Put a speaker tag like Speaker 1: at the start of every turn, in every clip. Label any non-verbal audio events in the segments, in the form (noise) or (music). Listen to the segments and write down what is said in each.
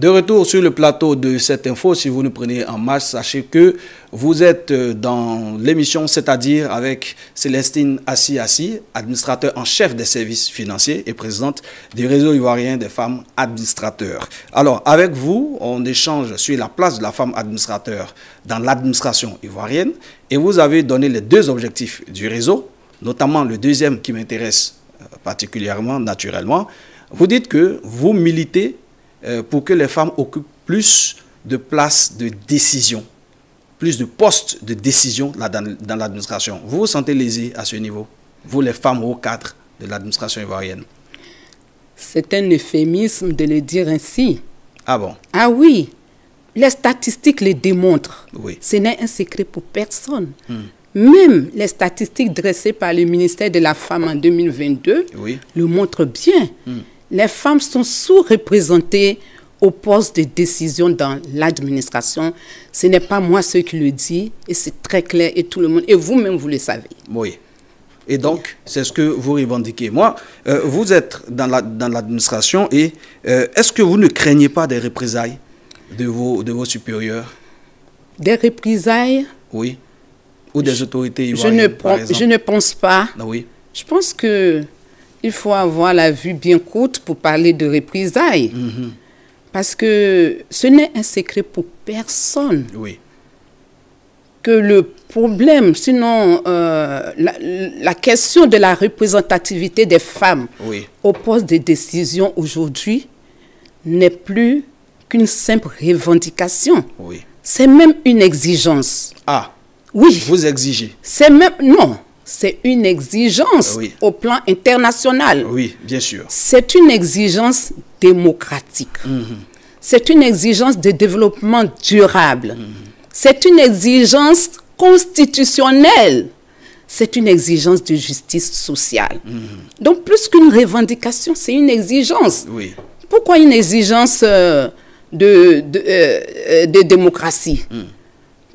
Speaker 1: De retour sur le plateau de cette info, si vous nous prenez en marche, sachez que vous êtes euh, dans l'émission, c'est-à-dire avec Célestine Assi-Assi, administrateur en chef des services financiers et présidente du réseau ivoirien des femmes administrateurs. Alors, avec vous, on échange sur la place de la femme administrateur dans l'administration ivoirienne et vous avez donné les deux objectifs du réseau, notamment le deuxième qui m'intéresse euh, particulièrement, naturellement. Vous dites que vous militez euh, pour que les femmes occupent plus de places de décision, plus de postes de décision dans, l'administration. Vous vous sentez lésé à ce niveau, vous les femmes au cadre
Speaker 2: de l'administration ivoirienne C'est un euphémisme de le dire ainsi. Ah bon Ah oui, les statistiques le démontrent. Oui. Ce n'est un secret pour personne. Hmm. Même les statistiques dressées par le ministère de la Femme en 2022 le montrent bien. Hmm les femmes sont sous-représentées au poste de décision dans l'administration. Ce n'est pas moi ce qui le dis, et c'est très clair, et tout le monde, et vous-même, vous le savez.
Speaker 1: Oui. Et donc, c'est ce que vous revendiquez. Moi, euh, vous êtes dans l'administration, la, dans et euh, est-ce que vous ne craignez pas des représailles de vos, de vos supérieurs
Speaker 2: Des représailles
Speaker 1: Oui. Ou des autorités je ne, je ne
Speaker 2: pense pas. Ah oui. Je pense que il faut avoir la vue bien courte pour parler de représailles. Mhm. Parce que ce n'est un secret pour personne. Oui. Que le problème, sinon euh, la, question de la représentativité des femmes au poste de décision aujourd'hui n'est plus qu'une simple revendication. Oui. C'est même une exigence. Ah. Oui. Vous exigez. C'est même non c'est une exigence au plan international. Oui, bien sûr. C'est une exigence démocratique. Mhm. C'est une exigence de développement durable. Mhm. C'est une exigence constitutionnelle. C'est une exigence de justice sociale. Mhm. Donc, plus qu'une revendication, c'est une exigence. Oui. Pourquoi une exigence euh, de, de, euh, euh, démocratie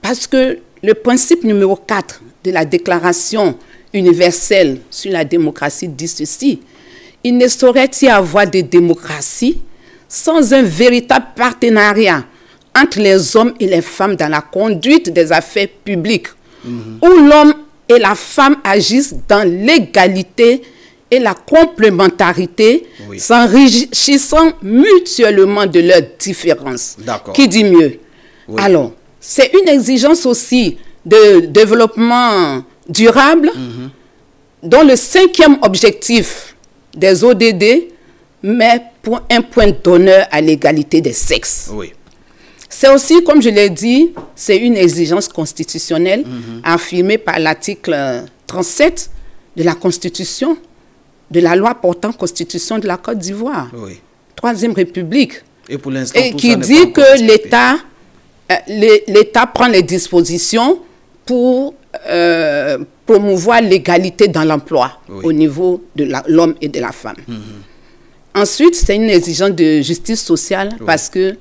Speaker 2: Parce que le principe numéro 4 de la Déclaration universelle sur la démocratie dit ceci. Il ne saurait y avoir de démocratie sans un véritable partenariat entre les hommes et les femmes dans la conduite des affaires publiques, mhm. où l'homme et la femme agissent dans l'égalité et la complémentarité, s'enrichissant mutuellement de leurs différences. Qui dit mieux Alors, c'est une exigence aussi de développement durable, mm-hmm. dont le cinquième objectif des ODD met pour un point d'honneur à l'égalité des sexes. C'est aussi, comme je l'ai dit, c'est une exigence constitutionnelle mm-hmm. affirmée par l'article 37 de la Constitution, de la loi portant Constitution de la Côte d'Ivoire, Troisième République, et, qui dit que euh, l'État prend les dispositions pour euh, promouvoir l'égalité dans l'emploi au niveau de l'homme et de la femme. Mhm. Ensuite, c'est une exigence de justice sociale parce que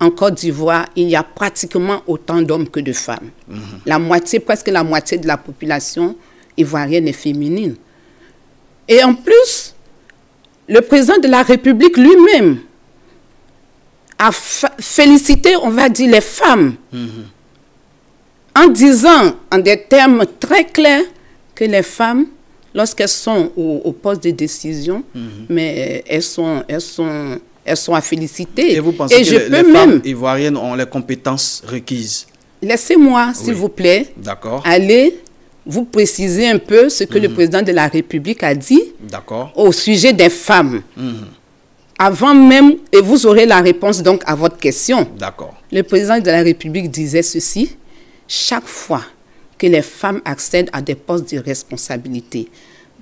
Speaker 2: en Côte d'Ivoire, il y a pratiquement autant d'hommes que de femmes. Mhm. La moitié, presque la moitié de la population ivoirienne est féminine. Et en plus, le président de la République lui-même a félicité, on va dire, les femmes. Mhm en disant en des termes très clairs que les femmes, lorsqu'elles sont au, poste de décision, mhm. mais euh, elles sont, elles sont, elles sont à féliciter. Et vous pensez que les, femmes
Speaker 1: ivoiriennes ont les compétences requises
Speaker 2: Laissez-moi, s'il vous plaît, aller vous préciser un peu ce que le mhm. président de la République a dit au sujet des femmes. Mhm. avant même, et vous aurez la réponse donc à votre question. Le président de la République disait ceci chaque fois que les femmes accèdent à des postes de responsabilité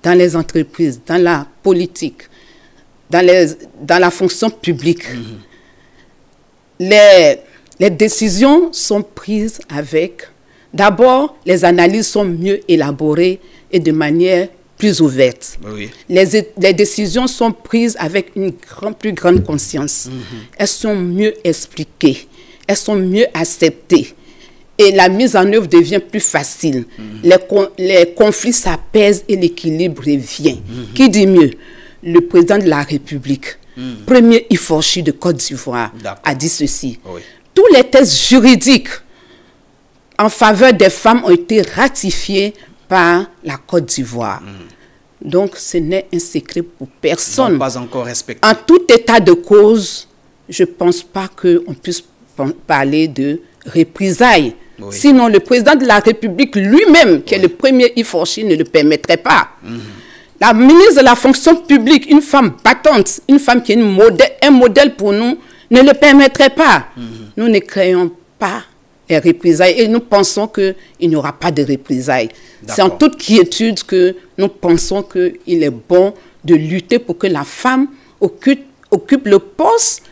Speaker 2: dans les entreprises, dans la politique, dans, la fonction publique, mhm. les, décisions sont prises avec, d'abord, les analyses sont mieux élaborées et de manière plus ouverte. Les, décisions sont prises avec une plus grande conscience. Mhm. Elles sont mieux expliquées. Elles sont mieux acceptées et la mise en œuvre devient plus facile. Mhm. Les, conflits s'apaisent et l'équilibre revient. Mhm. Qui dit mieux Le président de la République, mhm. premier Iforchi de Côte d'Ivoire, a dit ceci. Tous les tests juridiques en faveur des femmes ont été ratifiés par la Côte d'Ivoire. Donc, ce n'est un secret pour personne. pas encore En tout état de cause, je ne pense pas qu'on puisse parler de représailles. Sinon, le président de la République lui-même, qui est le premier Iforchi, ne le permettrait pas. La ministre de la fonction publique, une femme battante, une femme qui est un modèle pour nous, ne le permettrait pas. Mhm. Nous ne créons pas les représailles et nous pensons qu'il n'y aura pas de représailles. C'est en toute quiétude que nous pensons qu'il est bon de lutter pour que la femme occupe, occupe le poste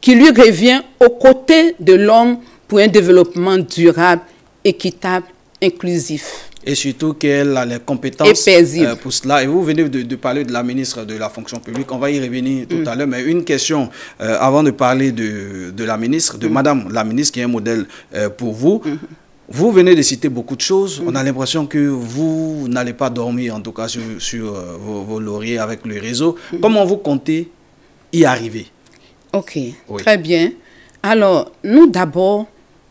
Speaker 2: qui lui revient aux côtés de l'homme un développement durable, équitable, inclusif.
Speaker 1: Et surtout qu'elle a les compétences euh, pour cela. Et vous venez de, parler de la ministre de la fonction publique. On va y revenir tout mm. à l'heure. Mais une question euh, avant de parler de, la ministre, de mm. Madame la ministre, qui est un modèle euh, pour vous. Mm. Vous venez de citer beaucoup de choses. On a l'impression que vous n'allez pas dormir, en tout cas sur, vos, lauriers avec le réseau. Comment vous comptez y arriver
Speaker 2: Ok, très bien. Alors, nous d'abord,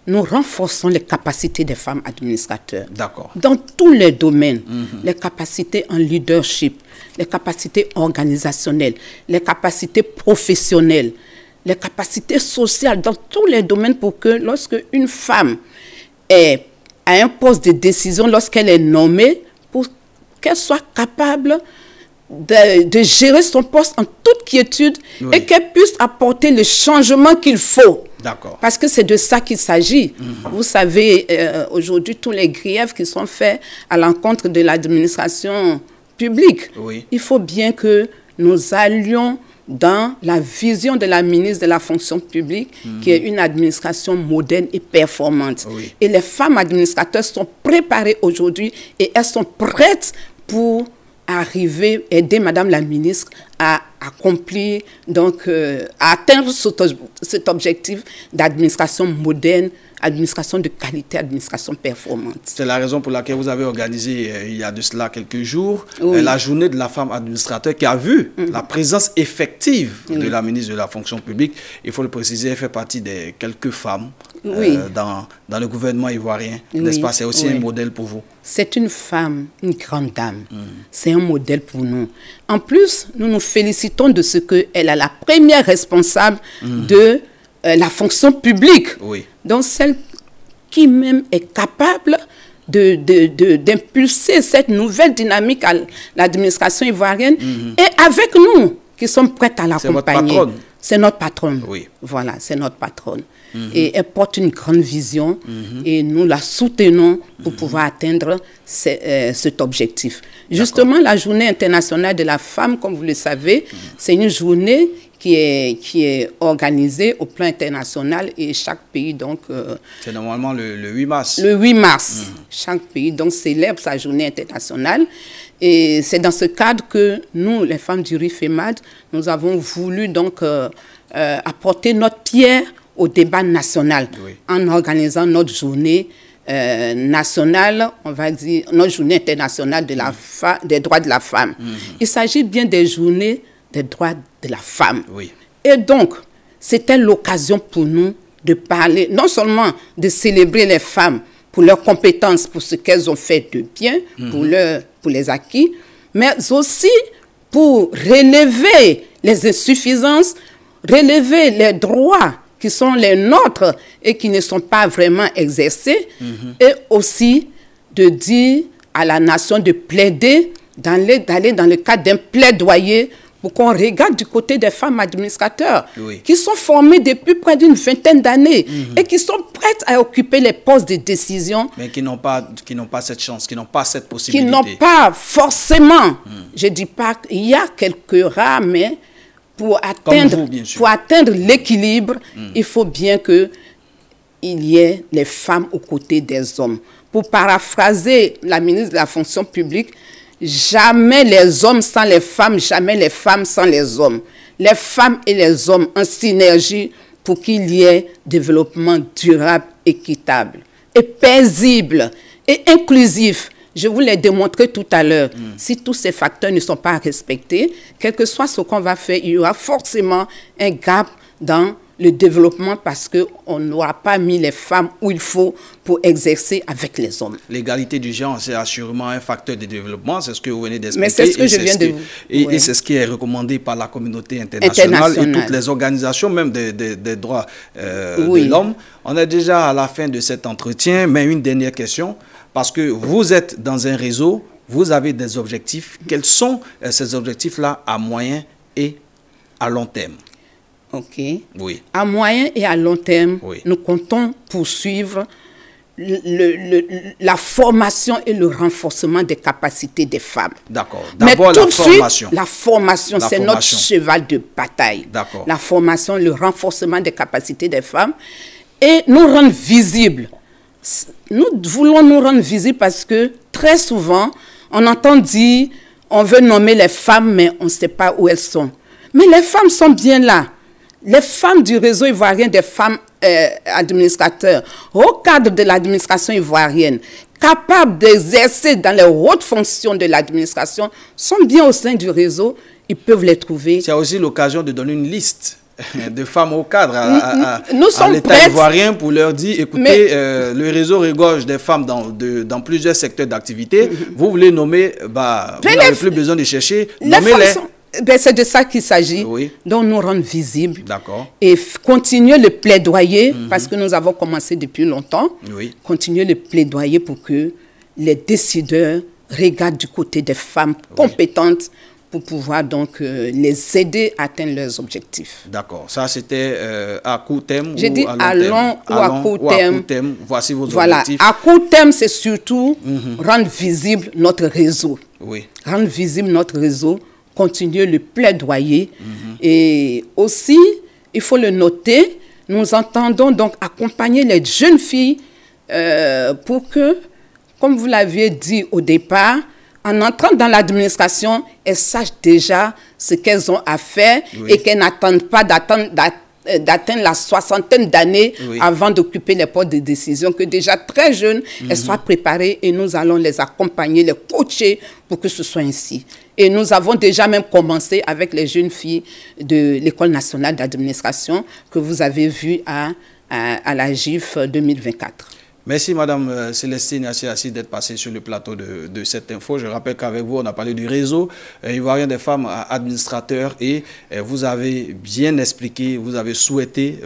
Speaker 2: nous renforçons les capacités des femmes administrateurs. D'accord. Dans tous les domaines, mhm. les capacités en leadership, les capacités organisationnelles, les capacités professionnelles, les capacités sociales, dans tous les domaines pour que lorsque une femme est à un poste de décision, lorsqu'elle est nommée, pour qu'elle soit capable de, gérer son poste en toute quiétude et qu'elle puisse apporter le changement qu'il faut. Parce que c'est de ça qu'il s'agit. Mhm. Vous savez, euh, aujourd'hui, tous les griefs qui sont faits à l'encontre de l'administration publique, il faut bien que nous allions dans la vision de la ministre de la fonction publique, mhm. qui est une administration moderne et performante. Et les femmes administrateurs sont préparées aujourd'hui et elles sont prêtes pour arriver, aider Madame la ministre à accomplir, donc euh, atteindre cet objectif d'administration moderne, administration de qualité, administration performante.
Speaker 1: C'est la raison pour laquelle vous avez organisé, euh, il y a de cela quelques jours, euh, la journée de la femme administrateur qui a vu mm-hmm. la présence effective de la ministre de la fonction publique. Il faut le préciser, elle fait partie des quelques femmes
Speaker 2: dans,
Speaker 1: dans, le gouvernement ivoirien. N'est-ce pas C'est aussi un modèle
Speaker 2: pour vous. C'est une femme, une grande dame. Mm. C'est un modèle pour nous. En plus, nous nous félicitons de ce qu'elle a la première responsable mhm. de euh, la fonction publique. Oui. Donc celle qui même est capable d'impulser de, cette nouvelle dynamique à l'administration ivoirienne mhm. et avec nous qui sommes prêts à l'accompagner c'est notre patronne. Oui. Voilà, c'est notre patronne. Mhm. Et elle porte une grande vision mhm. et nous la soutenons pour mhm. pouvoir atteindre euh, cet objectif. Justement, la journée internationale de la femme, comme vous le savez, c'est une journée qui est, qui est organisée au plan international et chaque pays, donc... Euh, c'est normalement le, 8 mars. Le 8 mars. Chaque pays, donc, célèbre sa journée internationale. Et c'est dans ce cadre que nous, les femmes du RIFEMAD, nous avons voulu donc euh, euh, apporter notre pierre au débat national en organisant notre journée euh, nationale, on va dire notre journée internationale de la mm. des droits de la femme. Mm. Il s'agit bien des journées des droits de la femme. Et donc, c'était l'occasion pour nous de parler, non seulement de célébrer les femmes pour leurs compétences, pour ce qu'elles ont fait de bien, pour mm-hmm. leur pour les acquis, mais aussi pour relever les insuffisances, relever les droits qui sont les nôtres et qui ne sont pas vraiment exercés, mhm. et aussi de dire à la nation de plaider, d'aller dans le cadre d'un plaidoyer pour qu'on regarde du côté des femmes administrateurs qui sont formées depuis près d'une vingtaine d'années mhm. et qui sont prêtes à occuper les postes de décision.
Speaker 1: Mais qui n'ont pas, qui pas cette chance, qui n'ont pas cette possibilité. Qui n'ont pas
Speaker 2: forcément, mhm. je ne dis pas, qu'il y a quelques rats, mais pour atteindre, atteindre l'équilibre, mhm. il faut bien que il y ait les femmes aux côtés des hommes. Pour paraphraser la ministre de la fonction publique, Jamais les hommes sans les femmes, jamais les femmes sans les hommes. Les femmes et les hommes en synergie pour qu'il y ait développement durable, équitable et paisible et inclusif. Je vous l'ai démontré tout à l'heure. Mm. Si tous ces facteurs ne sont pas respectés, quel que soit ce qu'on va faire, il y aura forcément un gap dans le développement parce qu'on n'aura pas mis les femmes où il faut pour exercer avec les hommes.
Speaker 1: L'égalité du genre, c'est assurément un facteur de développement, c'est ce que vous venez d'expliquer. Mais c'est ce que je viens de vous. Et, c'est ce qui est recommandé par la communauté internationale, et toutes les organisations, même des, droits euh, de l'homme. On est déjà à la fin de cet entretien, mais une dernière question, parce que vous êtes dans un réseau, vous avez des objectifs. Quels sont euh, ces
Speaker 2: objectifs-là à moyen et à long terme OK. Oui. À moyen et à long terme, nous comptons poursuivre le, la formation et le renforcement des capacités des femmes. D'accord. D'abord la, de suite, la formation, c'est notre cheval de bataille. D'accord. La formation, le renforcement des capacités des femmes et nous rendre visibles. Nous voulons nous rendre visibles parce que très souvent, on entend dire on veut nommer les femmes, mais on ne sait pas où elles sont. Mais les femmes sont bien là les femmes du réseau ivoirien des femmes euh, administrateurs, au cadre de l'administration ivoirienne, capables d'exercer dans les hautes fonctions de l'administration, sont bien au sein du réseau, ils peuvent les trouver. C'est aussi l'occasion de donner une liste (laughs) de femmes au cadre à, l'État
Speaker 1: ivoirien pour leur dire, écoutez, euh, le réseau regorge des femmes dans, dans plusieurs secteurs d'activité, mm-hmm. vous voulez nommer, bah, vous n'avez plus besoin de chercher, nommez-les.
Speaker 2: Euh, ben, c'est de ça qu'il s'agit, donc nous rendre visibles et continuer le plaidoyer, mhm. parce que nous avons commencé depuis longtemps, oui. continuer le plaidoyer pour que les décideurs regardent du côté des femmes compétentes pour pouvoir donc euh, les aider à atteindre leurs objectifs.
Speaker 1: D'accord. Ça, c'était euh, à
Speaker 2: court terme J'ai dit à long, Ou, à court terme. court
Speaker 1: terme. Voici vos objectifs. Voilà. À
Speaker 2: court terme, c'est surtout mhm. rendre visible notre réseau. Oui. Rendre visible notre réseau continuer le plaidoyer. Mhm. Et aussi, il faut le noter, nous entendons donc accompagner les jeunes filles euh, pour que, comme vous l'aviez dit au départ, en entrant dans l'administration, elles sachent déjà ce qu'elles ont à faire et qu'elles n'attendent pas euh, d'atteindre la soixantaine d'années avant d'occuper les postes de décision, que déjà très jeunes, elles mhm. soient préparées et nous allons les accompagner, les coacher pour que ce soit ainsi. Et nous avons déjà même commencé avec les jeunes filles de l'École nationale d'administration que vous avez vu à, à, la GIF 2024.
Speaker 1: Merci Madame euh, Célestine merci d'être passée sur le plateau de, cette info. Je rappelle qu'avec vous, on a parlé du réseau euh, ivoirien des femmes euh, administrateurs et vous avez bien expliqué, vous avez souhaité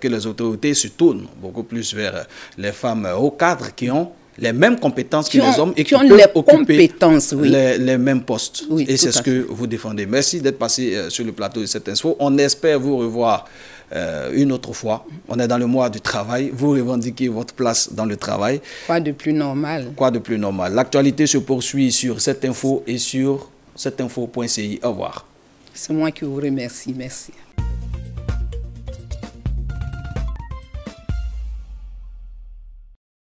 Speaker 1: que les autorités se tournent beaucoup plus vers les femmes au cadre qui ont les mêmes compétences que les hommes et qui, ont les compétences, les, mêmes postes. et c'est ce que vous défendez. Merci d'être passé euh, sur le plateau de cette info. On espère vous revoir. Euh, une autre fois. On est dans le mois du travail. Vous revendiquez votre place dans le travail. Quoi de plus normal Quoi de plus normal L'actualité se poursuit sur cette info et sur cetteinfo.ci. Au revoir.
Speaker 2: C'est moi qui vous remercie. Merci.